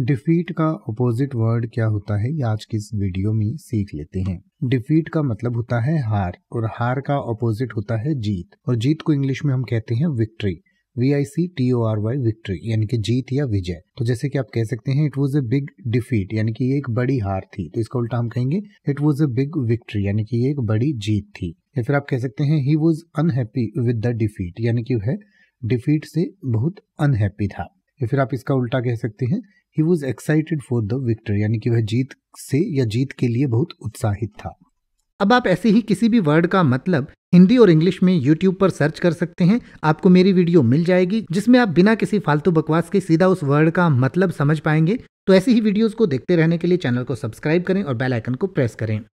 defeat का opposite word क्या होता है ये आज की इस वीडियो में सीख लेते हैं डिफीट का मतलब होता है हार और हार का अपोजिट होता है जीत और जीत को इंग्लिश में हम कहते हैं victory V I C T O R Y victory यानी कि जीत या विजय तो जैसे कि आप कह सकते हैं it was a big defeat यानी कि ये एक बड़ी हार थी तो इसका उल्टा हम कहेंगे it was a big victory यानी कि ये एक बड़ी जीत थी या फिर आप कह सकते हैं he was unhappy with the defeat यानी कि वह डिफीट से बहुत अनहैप्पी था या फिर आप इसका उल्टा कह सकते हैं he was excited for the victory यानी कि वह जीत से या जीत के लिए बहुत उत्साहित था अब आप ऐसे ही किसी भी वर्ड का मतलब हिंदी और इंग्लिश में यूट्यूब पर सर्च कर सकते हैं आपको मेरी वीडियो मिल जाएगी जिसमें आप बिना किसी फालतू बकवास के सीधा उस वर्ड का मतलब समझ पाएंगे तो ऐसी ही वीडियोस को देखते रहने के लिए चैनल को सब्सक्राइब करें और बेल आइकन को प्रेस करें